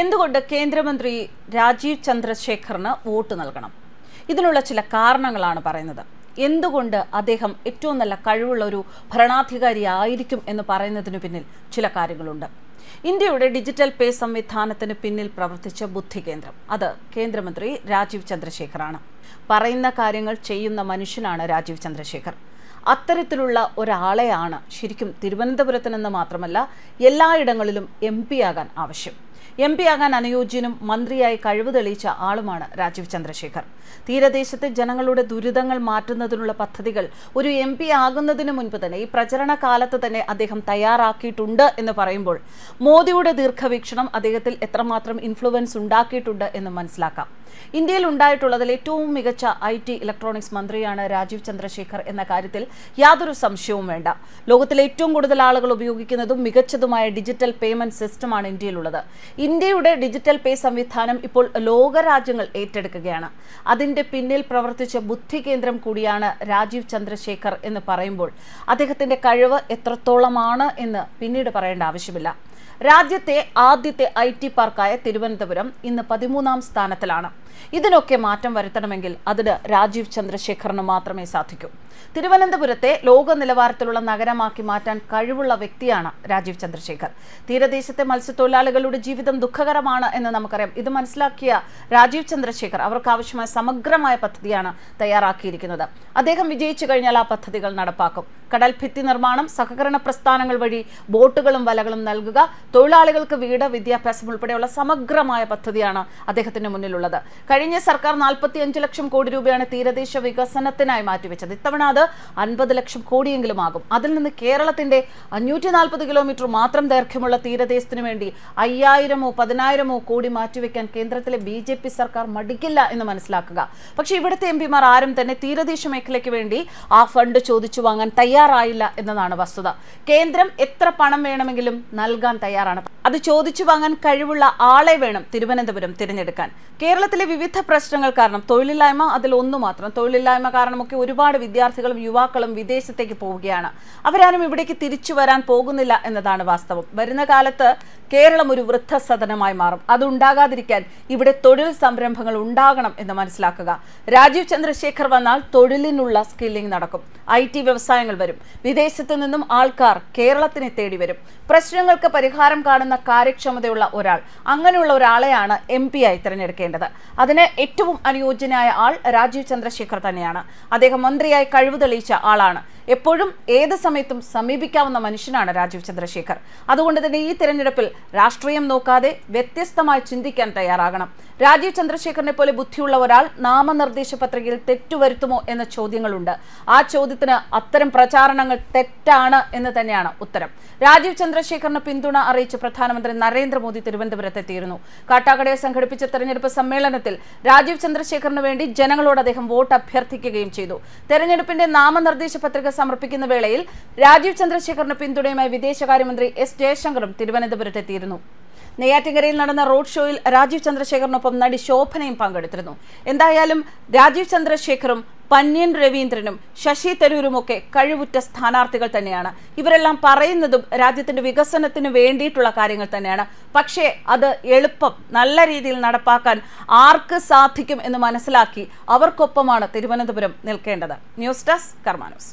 എന്തുകൊണ്ട് കേന്ദ്രമന്ത്രി രാജീവ് ചന്ദ്രശേഖറിന് വോട്ട് നൽകണം ഇതിനുള്ള ചില കാരണങ്ങളാണ് പറയുന്നത് എന്തുകൊണ്ട് അദ്ദേഹം ഏറ്റവും നല്ല കഴിവുള്ള ഒരു ഭരണാധികാരി ആയിരിക്കും എന്ന് പറയുന്നതിന് പിന്നിൽ ചില കാര്യങ്ങളുണ്ട് ഇന്ത്യയുടെ ഡിജിറ്റൽ പേ സംവിധാനത്തിന് പിന്നിൽ പ്രവർത്തിച്ച ബുദ്ധി കേന്ദ്രം അത് കേന്ദ്രമന്ത്രി രാജീവ് ചന്ദ്രശേഖറാണ് പറയുന്ന കാര്യങ്ങൾ ചെയ്യുന്ന മനുഷ്യനാണ് രാജീവ് ചന്ദ്രശേഖർ അത്തരത്തിലുള്ള ഒരാളെയാണ് ശരിക്കും തിരുവനന്തപുരത്ത് നിന്ന് മാത്രമല്ല എല്ലായിടങ്ങളിലും എം ആകാൻ ആവശ്യം എം ആകാൻ അനുയോജ്യനും മന്ത്രിയായി കഴിവ് തെളിയിച്ച ആളുമാണ് രാജീവ് ചന്ദ്രശേഖർ തീരദേശത്തെ ജനങ്ങളുടെ ദുരിതങ്ങൾ മാറ്റുന്നതിനുള്ള പദ്ധതികൾ ഒരു എം പി ആകുന്നതിന് മുൻപ് തന്നെ ഈ പ്രചരണ കാലത്ത് തന്നെ അദ്ദേഹം തയ്യാറാക്കിയിട്ടുണ്ട് എന്ന് പറയുമ്പോൾ മോദിയുടെ ദീർഘവീക്ഷണം അദ്ദേഹത്തിൽ എത്രമാത്രം ഇൻഫ്ലുവൻസ് ഉണ്ടാക്കിയിട്ടുണ്ട് എന്ന് മനസ്സിലാക്കാം ഇന്ത്യയിൽ ഉണ്ടായിട്ടുള്ളതിൽ ഏറ്റവും മികച്ച ഐ ടി ഇലക്ട്രോണിക്സ് മന്ത്രിയാണ് രാജീവ് ചന്ദ്രശേഖർ എന്ന കാര്യത്തിൽ യാതൊരു സംശയവും വേണ്ട ലോകത്തിലെ ഏറ്റവും കൂടുതൽ ആളുകൾ ഉപയോഗിക്കുന്നതും മികച്ചതുമായ ഡിജിറ്റൽ പേയ്മെന്റ് സിസ്റ്റമാണ് ഇന്ത്യയിലുള്ളത് ഇന്ത്യയുടെ ഡിജിറ്റൽ പേ സംവിധാനം ഇപ്പോൾ ലോകരാജ്യങ്ങൾ ഏറ്റെടുക്കുകയാണ് അതിൻ്റെ പിന്നിൽ പ്രവർത്തിച്ച ബുദ്ധി കേന്ദ്രം കൂടിയാണ് രാജീവ് ചന്ദ്രശേഖർ എന്ന് പറയുമ്പോൾ അദ്ദേഹത്തിൻ്റെ കഴിവ് എത്രത്തോളമാണ് എന്ന് പിന്നീട് പറയേണ്ട ആവശ്യമില്ല രാജ്യത്തെ ആദ്യത്തെ ഐ ടി പാർക്കായ തിരുവനന്തപുരം ഇന്ന് പതിമൂന്നാം സ്ഥാനത്തിലാണ് ഇതിനൊക്കെ മാറ്റം വരുത്തണമെങ്കിൽ അതിന് രാജീവ് ചന്ദ്രശേഖറിന് മാത്രമേ സാധിക്കൂ തിരുവനന്തപുരത്തെ ലോക നിലവാരത്തിലുള്ള നഗരമാക്കി മാറ്റാൻ കഴിവുള്ള വ്യക്തിയാണ് രാജീവ് ചന്ദ്രശേഖർ തീരദേശത്തെ മത്സ്യത്തൊഴിലാളികളുടെ ജീവിതം ദുഃഖകരമാണ് എന്ന് നമുക്കറിയാം ഇത് മനസ്സിലാക്കിയ രാജീവ് ചന്ദ്രശേഖർ അവർക്ക് ആവശ്യമായ സമഗ്രമായ പദ്ധതിയാണ് തയ്യാറാക്കിയിരിക്കുന്നത് അദ്ദേഹം വിജയിച്ചു കഴിഞ്ഞാൽ ആ പദ്ധതികൾ നടപ്പാക്കും കടൽഭിത്തി നിർമ്മാണം സഹകരണ പ്രസ്ഥാനങ്ങൾ വഴി ബോട്ടുകളും വലകളും നൽകുക തൊഴിലാളികൾക്ക് വീട് വിദ്യാഭ്യാസം ഉൾപ്പെടെയുള്ള സമഗ്രമായ പദ്ധതിയാണ് അദ്ദേഹത്തിന് മുന്നിലുള്ളത് കഴിഞ്ഞ സർക്കാർ നാൽപ്പത്തി അഞ്ച് ലക്ഷം കോടി രൂപയാണ് തീരദേശ വികസനത്തിനായി മാറ്റിവെച്ചത് ഇത്തവണ അത് അൻപത് ലക്ഷം കോടിയെങ്കിലും ആകും അതിൽ നിന്ന് കേരളത്തിന്റെ അഞ്ഞൂറ്റി നാൽപ്പത് കിലോമീറ്റർ മാത്രം ദൈർഘ്യമുള്ള തീരദേശത്തിന് വേണ്ടി അയ്യായിരമോ പതിനായിരമോ കോടി മാറ്റിവെക്കാൻ കേന്ദ്രത്തിലെ ബി ജെ പി സർക്കാർ മടിക്കില്ല എന്ന് മനസ്സിലാക്കുക പക്ഷേ ഇവിടുത്തെ എം പിമാർ ആരും തന്നെ തീരദേശ മേഖലയ്ക്ക് വേണ്ടി ആ ഫണ്ട് ചോദിച്ചു വാങ്ങാൻ തയ്യാറായില്ല എന്നതാണ് വസ്തുത കേന്ദ്രം എത്ര പണം വേണമെങ്കിലും നൽകാൻ തയ്യാറാണ് അത് ചോദിച്ചു വാങ്ങാൻ കഴിവുള്ള ആളെ വേണം തിരുവനന്തപുരം തിരഞ്ഞെടുക്കാൻ കേരളത്തിലെ വിവിധ പ്രശ്നങ്ങൾ കാരണം തൊഴിലില്ലായ്മ അതിൽ ഒന്ന് മാത്രം തൊഴിലില്ലായ്മ കാരണമൊക്കെ ഒരുപാട് വിദ്യാർത്ഥികളും യുവാക്കളും വിദേശത്തേക്ക് പോവുകയാണ് അവരാരും ഇവിടേക്ക് തിരിച്ചു വരാൻ പോകുന്നില്ല എന്നതാണ് വാസ്തവം വരുന്ന കാലത്ത് കേരളം ഒരു വൃദ്ധസദനമായി മാറും അതുണ്ടാകാതിരിക്കാൻ ഇവിടെ തൊഴിൽ സംരംഭങ്ങൾ ഉണ്ടാകണം എന്ന് മനസ്സിലാക്കുക രാജീവ് ചന്ദ്രശേഖർ വന്നാൽ തൊഴിലിനുള്ള സ്കില്ലിംഗ് നടക്കും ഐ ടി വ്യവസായങ്ങൾ വരും വിദേശത്തു നിന്നും ആൾക്കാർ കേരളത്തിനെ തേടി വരും പ്രശ്നങ്ങൾക്ക് പരിഹാരം കാണുന്ന കാര്യക്ഷമതയുള്ള ഒരാൾ അങ്ങനെയുള്ള ഒരാളെയാണ് എം പി ആയി തിരഞ്ഞെടുക്കേണ്ടത് അതിന് ഏറ്റവും അനുയോജ്യനായ ആൾ രാജീവ് ചന്ദ്രശേഖർ തന്നെയാണ് അദ്ദേഹം മന്ത്രിയായി കഴിവ് തെളിയിച്ച ആളാണ് എപ്പോഴും ഏത് സമയത്തും സമീപിക്കാവുന്ന മനുഷ്യനാണ് രാജീവ് ചന്ദ്രശേഖർ അതുകൊണ്ട് തന്നെ ഈ തിരഞ്ഞെടുപ്പിൽ രാഷ്ട്രീയം നോക്കാതെ വ്യത്യസ്തമായി ചിന്തിക്കാൻ തയ്യാറാകണം രാജീവ് ചന്ദ്രശേഖറിനെ പോലെ ബുദ്ധിയുള്ള ഒരാൾ നാമനിർദ്ദേശ പത്രികയിൽ തെറ്റുവരുത്തുമോ എന്ന ചോദ്യങ്ങളുണ്ട് ആ ചോദ്യത്തിന് അത്തരം പ്രചാരണങ്ങൾ തെറ്റാണ് എന്ന് തന്നെയാണ് ഉത്തരം രാജീവ് ചന്ദ്രശേഖറിന് പിന്തുണ അറിയിച്ച് പ്രധാനമന്ത്രി നരേന്ദ്രമോദി തിരുവനന്തപുരത്തെത്തിയിരുന്നു കാട്ടാക്കടയെ സംഘടിപ്പിച്ച തെരഞ്ഞെടുപ്പ് സമ്മേളനത്തിൽ രാജീവ് ചന്ദ്രശേഖറിന് വേണ്ടി ജനങ്ങളോട് അദ്ദേഹം വോട്ട് അഭ്യർത്ഥിക്കുകയും ചെയ്തു തെരഞ്ഞെടുപ്പിന്റെ നാമനിർദ്ദേശ പത്രിക സമർപ്പിക്കുന്ന വേളയിൽ രാജീവ് ചന്ദ്രശേഖറിന് പിന്തുണയുമായി വിദേശകാര്യമന്ത്രി എസ് ജയശങ്കറും തിരുവനന്തപുരത്തെത്തിയിരുന്നു നെയ്യാറ്റിങ്കരയിൽ നടന്ന റോഡ് ഷോയിൽ രാജീവ് ചന്ദ്രശേഖറിനൊപ്പം നടി ശോഭനയും പങ്കെടുത്തിരുന്നു എന്തായാലും രാജീവ് ചന്ദ്രശേഖറും പന്യൻ രവീന്ദ്രനും ശശി തരൂരും ഒക്കെ കഴിവുറ്റ സ്ഥാനാർത്ഥികൾ തന്നെയാണ് ഇവരെല്ലാം പറയുന്നതും രാജ്യത്തിന്റെ വികസനത്തിന് വേണ്ടിയിട്ടുള്ള കാര്യങ്ങൾ തന്നെയാണ് പക്ഷേ അത് എളുപ്പം നല്ല രീതിയിൽ നടപ്പാക്കാൻ ആർക്ക് സാധിക്കും എന്ന് മനസ്സിലാക്കി അവർക്കൊപ്പമാണ് തിരുവനന്തപുരം നിൽക്കേണ്ടത് ന്യൂസ് ഡെസ്ക് കർമാനോസ്